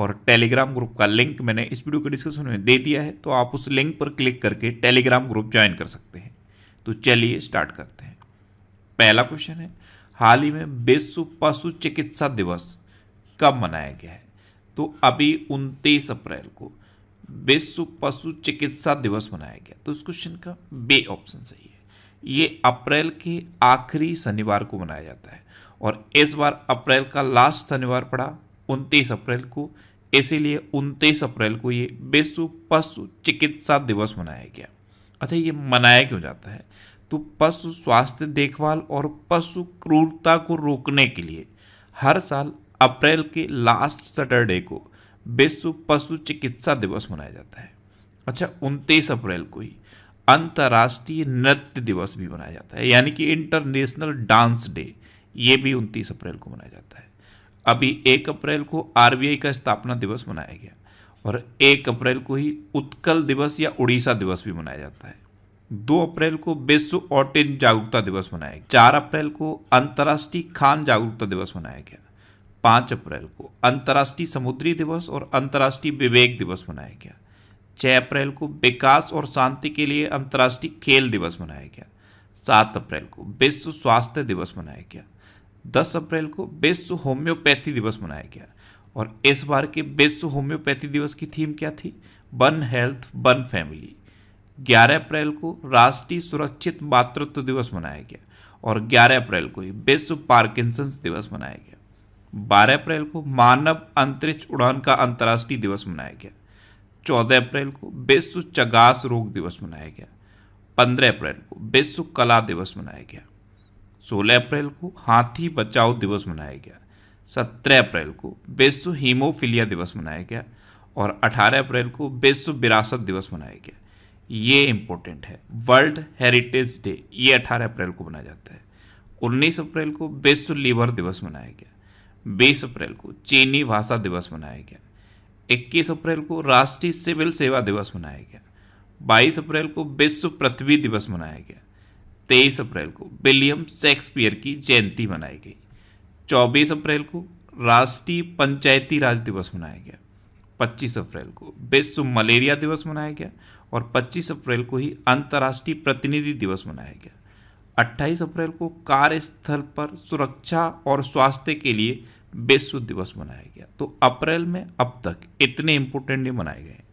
और Telegram group का link मैंने इस वीडियो के डिस्क्रिप्शन में दे दिया है तो आप उस लिंक पर क्लिक करके टेलीग्राम ग्रुप ज्वाइन कर सकते हैं तो चलिए स्टार्ट करते हैं पहला क्वेश्चन है हाल ही में विश्व पशु चिकित्सा दिवस कब मनाया गया है तो अभी उनतीस अप्रैल को विश्व पशु चिकित्सा दिवस मनाया गया तो इस क्वेश्चन का बे ऑप्शन सही है ये अप्रैल के आखिरी शनिवार को मनाया जाता है और इस बार अप्रैल का लास्ट शनिवार पड़ा उनतीस अप्रैल को इसीलिए उनतीस अप्रैल को ये बेसु पशु चिकित्सा दिवस मनाया गया अच्छा ये मनाया क्यों जाता है तो पशु स्वास्थ्य देखभाल और पशु क्रूरता को रोकने के लिए हर साल अप्रैल के लास्ट सैटरडे को विश्व पशु चिकित्सा दिवस मनाया जाता है अच्छा उनतीस अप्रैल को ही अंतर्राष्ट्रीय नृत्य दिवस भी मनाया जाता है यानी कि इंटरनेशनल डांस डे ये भी उनतीस अप्रैल को मनाया जाता है अभी एक अप्रैल को आरबीआई का स्थापना दिवस मनाया गया और एक अप्रैल को ही उत्कल दिवस या उड़ीसा दिवस भी मनाया जाता है दो अप्रैल को विश्व ऑटिन जागरूकता दिवस मनाया गया चार अप्रैल को अंतर्राष्ट्रीय खान जागरूकता दिवस मनाया गया पाँच अप्रैल को अंतर्राष्ट्रीय समुद्री दिवस और अंतर्राष्ट्रीय विवेक दिवस मनाया गया छः अप्रैल को विकास और शांति के लिए अंतर्राष्ट्रीय खेल दिवस मनाया गया सात अप्रैल को विश्व स्वास्थ्य दिवस मनाया गया 10 अप्रैल को विश्व होम्योपैथी दिवस मनाया गया और इस बार के विश्व होम्योपैथी दिवस की थीम क्या थी one health one family 11 April को राष्ट्रीय सुरक्षित मातृत्व दिवस मनाया गया और 11 अप्रैल को ही विश्व पार्किंसंस दिवस मनाया गया 12 अप्रैल को मानव अंतरिक्ष उड़ान का अंतर्राष्ट्रीय दिवस मनाया गया 14 अप्रैल को विश्व चगास रोग दिवस मनाया गया 15 अप्रैल को विश्व कला दिवस मनाया गया सोलह अप्रैल को हाथी बचाओ दिवस मनाया गया सत्रह अप्रैल को विश्व हीमोफीलिया दिवस मनाया गया और अठारह अप्रैल को विश्व विरासत दिवस मनाया गया ये इम्पोर्टेंट है वर्ल्ड हेरिटेज डे ये अठारह अप्रैल को मनाया जाता है उन्नीस अप्रैल को विश्व लीवर दिवस मनाया गया बीस अप्रैल को चीनी भाषा दिवस मनाया गया इक्कीस अप्रैल को राष्ट्रीय सिविल सेवा दिवस मनाया गया बाईस अप्रैल को विश्व पृथ्वी दिवस मनाया गया तेईस अप्रैल को विलियम शेक्सपियर की जयंती मनाई गई चौबीस अप्रैल को राष्ट्रीय पंचायती राज दिवस मनाया गया 25 अप्रैल को विश्व मलेरिया दिवस मनाया गया और 25 अप्रैल को ही अंतर्राष्ट्रीय प्रतिनिधि दिवस मनाया गया 28 अप्रैल को कार्यस्थल पर सुरक्षा और स्वास्थ्य के लिए विश्व दिवस मनाया गया तो अप्रैल में अब तक इतने इंपोर्टेंट डे मनाए गए हैं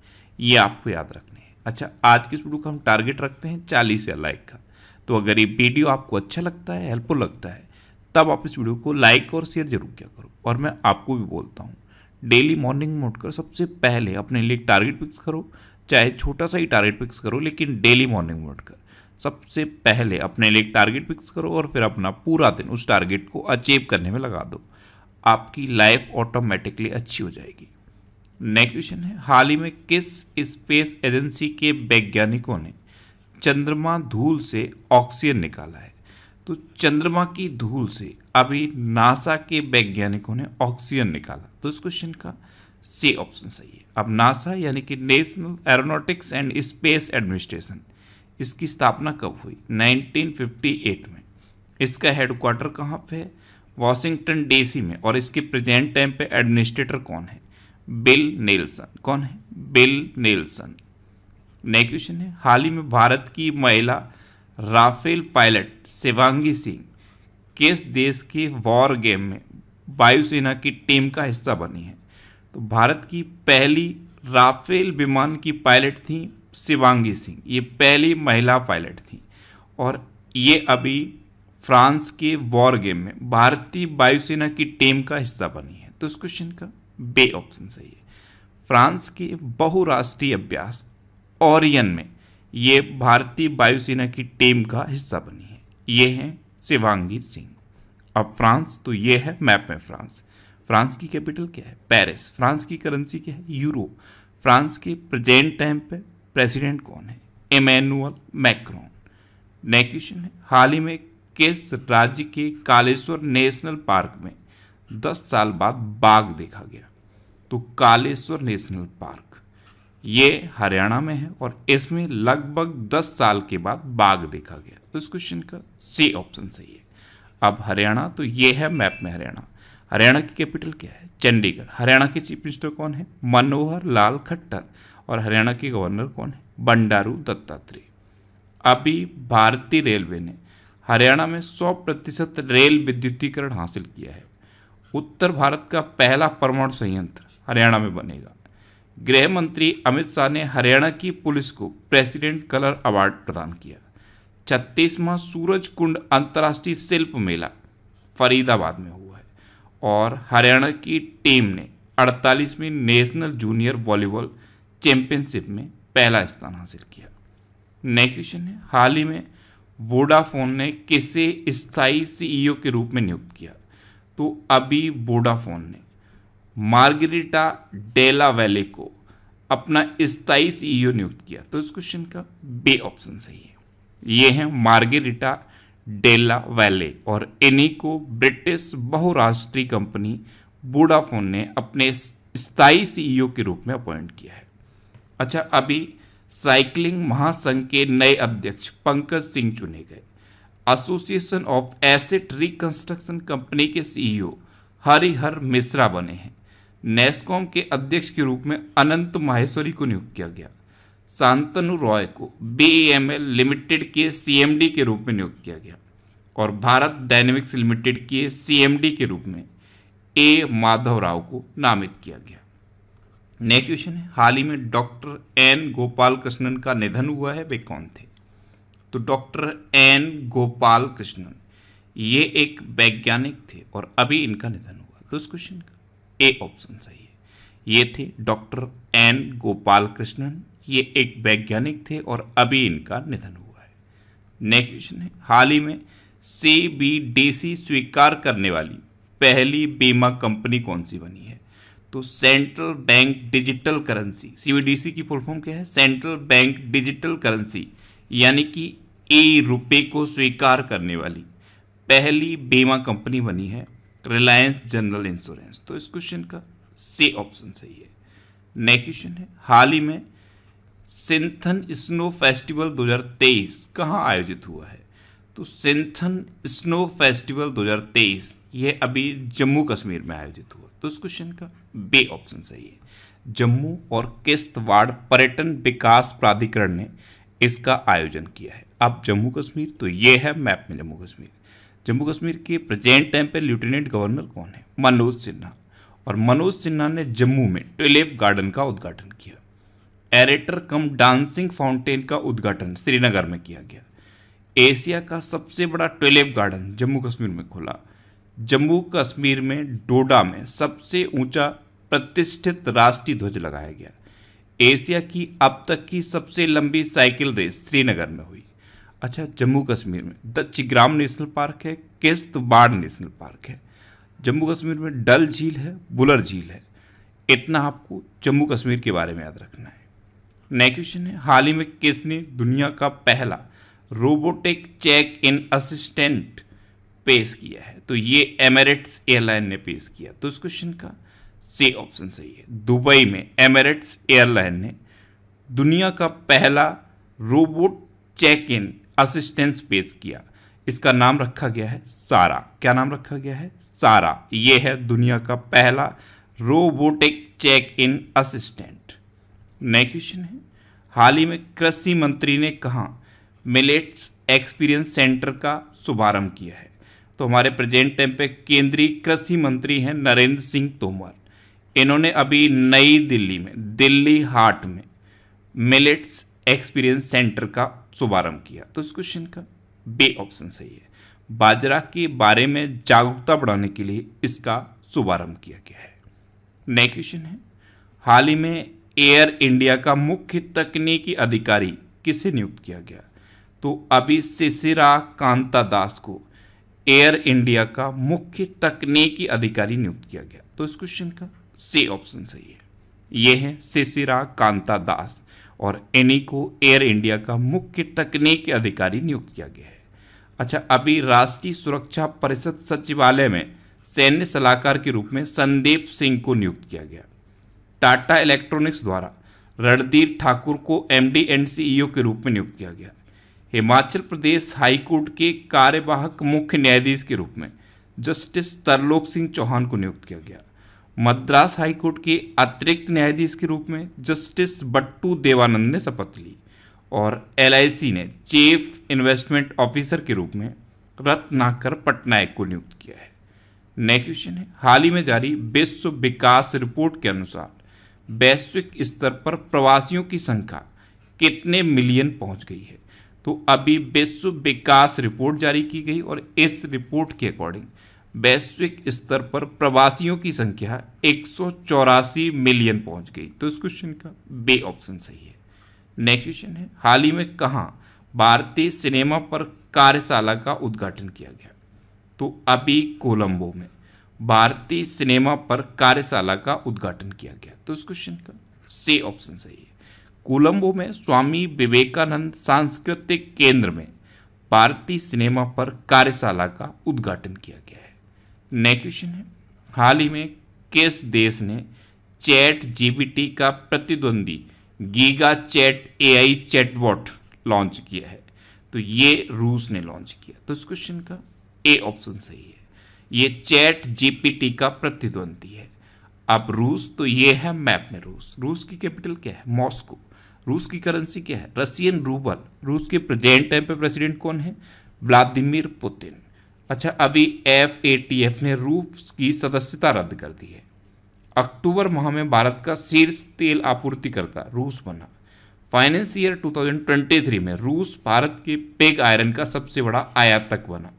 ये आपको याद रखने हैं अच्छा आज की इस वीडियो को हम टारगेट रखते हैं चालीस या लाइक का तो अगर ये वीडियो आपको अच्छा लगता है हेल्पफुल लगता है तब आप इस वीडियो को लाइक और शेयर जरूर किया करो और मैं आपको भी बोलता हूँ डेली मॉर्निंग में उठकर सबसे पहले अपने लिए टारगेट फिक्स करो चाहे छोटा सा ही टारगेट फिक्स करो लेकिन डेली मॉर्निंग में उठकर सबसे पहले अपने लिए टारगेट फिक्स करो और फिर अपना पूरा दिन उस टारगेट को अचीव करने में लगा दो आपकी लाइफ ऑटोमेटिकली अच्छी हो जाएगी नेक्स्ट क्वेश्चन है हाल ही में किस स्पेस एजेंसी के वैज्ञानिकों ने चंद्रमा धूल से ऑक्सीजन निकाला है तो चंद्रमा की धूल से अभी नासा के वैज्ञानिकों ने ऑक्सीजन निकाला तो इस क्वेश्चन का सी ऑप्शन सही है अब नासा यानी कि national aeronautics and space administration इसकी स्थापना कब हुई 1958 में इसका हेडक्वार्टर कहाँ पे है वॉशिंगटन डीसी में और इसके प्रेजेंट टाइम पे एडमिनिस्ट्रेटर कौन है बिल नेल्सन कौन है बिल नेल्सन नेक्स्ट क्वेश्चन है हाल ही में भारत की महिला राफेल पायलट शिवांगी सिंह किस देश के वॉर गेम में वायुसेना की टीम का हिस्सा बनी है तो भारत की पहली राफेल विमान की पायलट थी शिवांगी सिंह ये पहली महिला पायलट थी और ये अभी फ्रांस के वॉर गेम में भारतीय वायुसेना की टीम का हिस्सा बनी है तो इस क्वेश्चन का बे ऑप्शन सही है फ्रांस के बहुराष्ट्रीय अभ्यास ओरियन में ये भारतीय वायुसेना की टीम का हिस्सा बनी है ये हैं शिवांगी सिंह अब फ्रांस तो ये है मैप में फ्रांस फ्रांस की कैपिटल क्या है पेरिस फ्रांस की करेंसी क्या है यूरो फ्रांस के प्रेजेंट टाइम पे प्रेसिडेंट कौन है इमैनुअल मैक्रॉन नेक्स्ट क्वेश्चन है हाल ही में किस राज्य के कालेश्वर नेशनल पार्क में दस साल बाद बाघ देखा गया तो कालेश्वर नेशनल पार्क ये हरियाणा में है और इसमें लगभग 10 साल के बाद बाघ देखा गया तो इस क्वेश्चन का सी ऑप्शन सही है अब हरियाणा तो ये है मैप में हरियाणा हरियाणा की कैपिटल क्या है चंडीगढ़ हरियाणा के चीफ मिनिस्टर कौन है मनोहर लाल खट्टर और हरियाणा के गवर्नर कौन है बंडारू दत्तात्रेय अभी भारतीय रेलवे ने हरियाणा में 100 प्रतिशत रेल विद्युतीकरण हासिल किया है उत्तर भारत का पहला परमाणु संयंत्र हरियाणा में बनेगा गृह मंत्री अमित शाह ने हरियाणा की पुलिस को प्रेसिडेंट कलर अवार्ड प्रदान किया छत्तीसवां सूरज कुंड अंतर्राष्ट्रीय शिल्प मेला फरीदाबाद में हुआ है और हरियाणा की टीम ने अड़तालीसवीं नेशनल जूनियर वॉलीबॉल चैंपियनशिप में पहला स्थान हासिल किया नेक्स्ट क्वेश्चन है हाल ही में वोडाफोन ने किसे स्थायी सीईओ के रूप में नियुक्त किया तो अभी वोडाफोन ने मार्गरीटा डेला वैले को अपना स्थायी सीईओ e नियुक्त किया तो इस क्वेश्चन का बे ऑप्शन सही है ये है मार्गेरिटा डेला वैले और इन्हीं को ब्रिटिश बहुराष्ट्रीय कंपनी बूडाफोन ने अपने स्थायी सीईओ e के रूप में अपॉइंट किया है अच्छा अभी साइकिलिंग महासंघ के नए अध्यक्ष पंकज सिंह चुने गए association of asset reconstruction company के सीईओ e हरिहर मिश्रा बने हैं नेस्कॉम के अध्यक्ष के रूप में अनंत माहेश्वरी को नियुक्त किया गया शांतनु रॉय को बी लिमिटेड के सीएमडी के रूप में नियुक्त किया गया और भारत डायनेमिक्स लिमिटेड के सीएमडी के रूप में ए माधव राव को नामित किया गया नेक्स्ट क्वेश्चन है हाल ही में डॉक्टर एन गोपाल कृष्णन का निधन हुआ है वे कौन थे तो डॉक्टर एन गोपाल कृष्णन ये एक वैज्ञानिक थे और अभी इनका निधन हुआ तो उस क्वेश्चन का ए ऑप्शन सही है ये थे डॉक्टर एन गोपाल कृष्णन ये एक वैज्ञानिक थे और अभी इनका निधन हुआ है नेक्स्ट क्वेश्चन है हाल ही में सी स्वीकार करने वाली पहली बीमा कंपनी कौन सी बनी है तो central bank digital currency CBDC की फुल फॉर्म क्या है सेंट्रल बैंक डिजिटल करेंसी यानी कि ई रुपये को स्वीकार करने वाली पहली बीमा कंपनी बनी है रिलायंस जनरल इंश्योरेंस तो इस क्वेश्चन का सी ऑप्शन सही है नेक्स्ट क्वेश्चन है हाल ही में सिंथन स्नो फेस्टिवल 2023 कहाँ आयोजित हुआ है तो सिंथन स्नो फेस्टिवल 2023 यह अभी जम्मू कश्मीर में आयोजित हुआ तो इस क्वेश्चन का बे ऑप्शन सही है जम्मू और किश्तवाड़ पर्यटन विकास प्राधिकरण ने इसका आयोजन किया है अब जम्मू कश्मीर तो ये है मैप में जम्मू कश्मीर जम्मू कश्मीर के प्रेजेंट टाइम पे लेफ्टिनेंट गवर्नर कौन है मनोज सिन्हा और मनोज सिन्हा ने जम्मू में ट्वेलेप गार्डन का उद्घाटन किया एरेटर कम डांसिंग फाउंटेन का उद्घाटन श्रीनगर में किया गया एशिया का सबसे बड़ा ट्वेलेप गार्डन जम्मू कश्मीर में खुला जम्मू कश्मीर में डोडा में सबसे ऊंचा प्रतिष्ठित राष्ट्रीय ध्वज लगाया गया एशिया की अब तक की सबसे लंबी साइकिल रेस श्रीनगर में हुई अच्छा जम्मू कश्मीर में द चिग्राम नेशनल पार्क है किस्तवाड़ नेशनल पार्क है जम्मू कश्मीर में डल झील है बुलर झील है इतना आपको जम्मू कश्मीर के बारे में याद रखना है नेक्स्ट क्वेश्चन है हाल ही में किसने दुनिया का पहला रोबोटिक चेक इन असिस्टेंट पेश किया है तो ये एमेरिट्स एयरलाइन ने पेश किया तो इस क्वेश्चन का सी ऑप्शन सही है दुबई में एमेरिट्स एयरलाइन ने दुनिया का पहला रोबोट चेक इन असिस्टेंस पेश किया इसका नाम रखा गया है सारा क्या नाम रखा गया है सारा ये है दुनिया का पहला रोबोटिक चेक इन असिस्टेंट नए क्वेश्चन है हाल ही में कृषि मंत्री ने कहा मिलेट्स एक्सपीरियंस सेंटर का शुभारंभ किया है तो हमारे प्रेजेंट टाइम पे केंद्रीय कृषि मंत्री हैं नरेंद्र सिंह तोमर इन्होंने अभी नई दिल्ली में दिल्ली हाट में मिलेट्स एक्सपीरियंस सेंटर का शुभारंभ किया तो इस क्वेश्चन का बे ऑप्शन सही है बाजरा के बारे में जागरूकता बढ़ाने के लिए इसका शुभारंभ किया गया है नेक्स्ट क्वेश्चन है हाल ही में एयर इंडिया का मुख्य तकनीकी अधिकारी किसे नियुक्त किया गया तो अभी शिशिरा कांता दास को एयर इंडिया का मुख्य तकनीकी अधिकारी नियुक्त किया गया तो इस क्वेश्चन का से ऑप्शन सही है ये है शिशिरा कांता दास और एनी को एयर इंडिया का मुख्य तकनीकी अधिकारी नियुक्त किया गया है अच्छा अभी राष्ट्रीय सुरक्षा परिषद सचिवालय में सैन्य सलाहकार के रूप में संदीप सिंह को नियुक्त किया गया टाटा इलेक्ट्रॉनिक्स द्वारा रणधीर ठाकुर को एम डी एंड सीईओ के रूप में नियुक्त किया गया हिमाचल प्रदेश हाईकोर्ट के कार्यवाहक मुख्य न्यायाधीश के रूप में जस्टिस तरलोक सिंह चौहान को नियुक्त किया गया मद्रास हाईकोर्ट के अतिरिक्त न्यायाधीश के रूप में जस्टिस बट्टू देवानंद ने शपथ ली और एल ने चीफ इन्वेस्टमेंट ऑफिसर के रूप में रत्नाकर पटनायक को नियुक्त किया है नेक्स्ट क्वेश्चन है हाल ही में जारी विश्व विकास रिपोर्ट के अनुसार वैश्विक स्तर पर प्रवासियों की संख्या कितने मिलियन पहुंच गई है तो अभी विश्व विकास रिपोर्ट जारी की गई और इस रिपोर्ट के अकॉर्डिंग वैश्विक स्तर पर प्रवासियों की संख्या एक मिलियन पहुंच गई तो इस क्वेश्चन का बे ऑप्शन सही है नेक्स्ट क्वेश्चन है हाल ही में कहाँ भारतीय सिनेमा पर कार्यशाला का उद्घाटन किया गया तो अभी कोलंबो में भारतीय सिनेमा पर कार्यशाला का उद्घाटन किया गया तो इस क्वेश्चन का से ऑप्शन सही है कोलंबो में स्वामी विवेकानंद सांस्कृतिक केंद्र में भारतीय सिनेमा पर कार्यशाला का उद्घाटन किया गया है नेक्स्ट क्वेश्चन है हाल ही में किस देश ने चैट जीपीटी का प्रतिद्वंदी giga chat AI chatbot launch किया है तो ये रूस ने लॉन्च किया तो इस क्वेश्चन का ए ऑप्शन सही है ये चैट जीपीटी का प्रतिद्वंदी है अब रूस तो ये है मैप में रूस रूस की कैपिटल क्या है मॉस्को रूस की करेंसी क्या है रशियन रूबल रूस के प्रेजेंट टाइम पे प्रेसिडेंट कौन है व्लादिमिर पुतिन अच्छा अभी एफ ए टी एफ ने रूस की सदस्यता रद्द कर दी है अक्टूबर माह में भारत का शीर्ष तेल आपूर्तिकर्ता रूस बना फाइनेंस ईयर 2023 में रूस भारत के पेग आयरन का सबसे बड़ा आयातक बना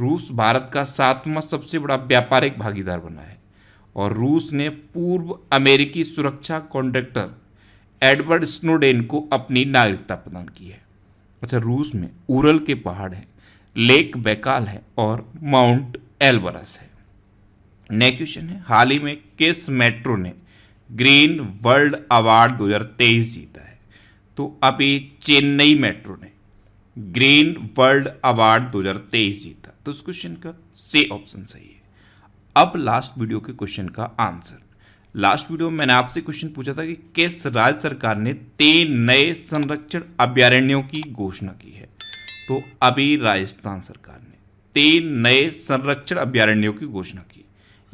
रूस भारत का सातवां सबसे बड़ा व्यापारिक भागीदार बना है और रूस ने पूर्व अमेरिकी सुरक्षा कॉन्ट्रैक्टर एडवर्ड स्नोडेन को अपनी नागरिकता प्रदान की है अच्छा रूस में उरल के पहाड़ हैं लेक बैकाल है और माउंट एल्बरस है नेक्स्ट क्वेश्चन है हाल ही में किस मेट्रो ने ग्रीन वर्ल्ड अवार्ड 2023 जीता है तो अभी चेन्नई मेट्रो ने ग्रीन वर्ल्ड अवार्ड 2023 जीता तो इस क्वेश्चन का से ऑप्शन सही है अब लास्ट वीडियो के क्वेश्चन का आंसर लास्ट वीडियो में मैंने आपसे क्वेश्चन पूछा था कि किस राज्य सरकार ने तीन नए संरक्षण अभ्यारण्यों की घोषणा की है तो अभी राजस्थान सरकार ने तीन नए संरक्षण अभ्यारण्यों की घोषणा की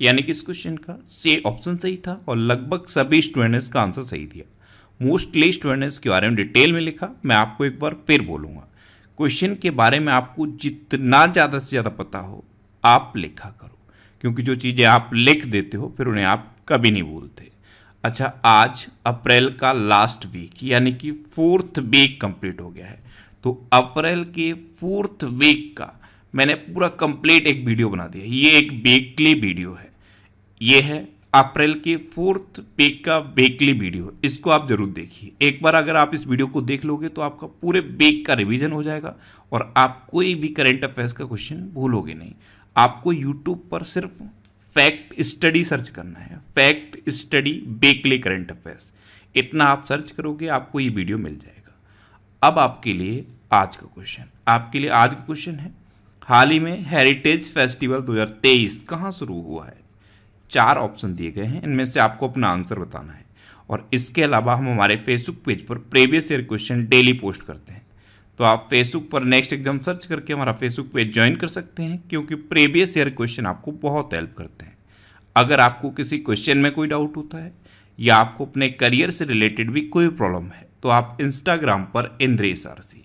यानी कि इस क्वेश्चन का से ऑप्शन सही था और लगभग सभी स्टूडेंट्स का आंसर सही दिया मोस्टली स्टूडेंट्स के बारे में डिटेल में लिखा मैं आपको एक बार फिर बोलूँगा क्वेश्चन के बारे में आपको जितना ज़्यादा से ज़्यादा पता हो आप लिखा करो क्योंकि जो चीज़ें आप लिख देते हो फिर उन्हें आप कभी नहीं भूलते अच्छा आज अप्रैल का लास्ट वीक यानी कि फोर्थ वीक कंप्लीट हो गया है तो अप्रैल के फोर्थ वीक का मैंने पूरा कंप्लीट एक वीडियो बना दिया ये एक वीकली वीडियो है ये है अप्रैल के फोर्थ वीक का वीकली वीडियो इसको आप जरूर देखिए एक बार अगर आप इस वीडियो को देख लोगे तो आपका पूरे वीक का रिवीजन हो जाएगा और आप कोई भी करेंट अफेयर्स का क्वेश्चन भूलोगे नहीं आपको यूट्यूब पर सिर्फ फैक्ट स्टडी सर्च करना है fact study weekly current affairs इतना आप सर्च करोगे आपको ये वीडियो मिल जाएगा अब आपके लिए आज का क्वेश्चन आपके लिए आज का क्वेश्चन है हाल ही में हेरिटेज फेस्टिवल 2023 कहाँ शुरू हुआ है चार ऑप्शन दिए गए हैं इनमें से आपको अपना आंसर बताना है और इसके अलावा हम हमारे फेसबुक पेज पर previous year question daily post करते हैं तो आप फेसबुक पर नेक्स्ट एग्जाम सर्च करके हमारा फेसबुक पेज ज्वाइन कर सकते हैं क्योंकि प्रीवियस ईयर क्वेश्चन आपको बहुत हेल्प करते हैं अगर आपको किसी क्वेश्चन में कोई डाउट होता है या आपको अपने करियर से रिलेटेड भी कोई प्रॉब्लम है तो आप इंस्टाग्राम पर इंद्रेश आरसी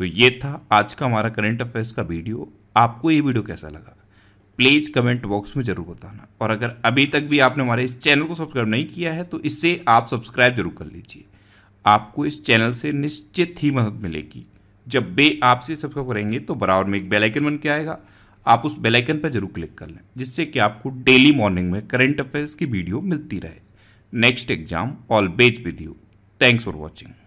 तो ये था आज का हमारा करंट अफेयर्स का वीडियो आपको ये वीडियो कैसा लगा प्लीज़ कमेंट बॉक्स में ज़रूर बताना और अगर अभी तक भी आपने हमारे इस चैनल को सब्सक्राइब नहीं किया है तो इससे आप सब्सक्राइब जरूर कर लीजिए आपको इस चैनल से निश्चित ही मदद मिलेगी जब बे आपसे सब्सक्राइब करेंगे तो बराबर में एक बेलाइकन बन के आएगा आप उस बेलाइकन पर जरूर क्लिक कर लें जिससे कि आपको डेली मॉर्निंग में करंट अफेयर्स की वीडियो मिलती रहे next exam all best with you thanks for watching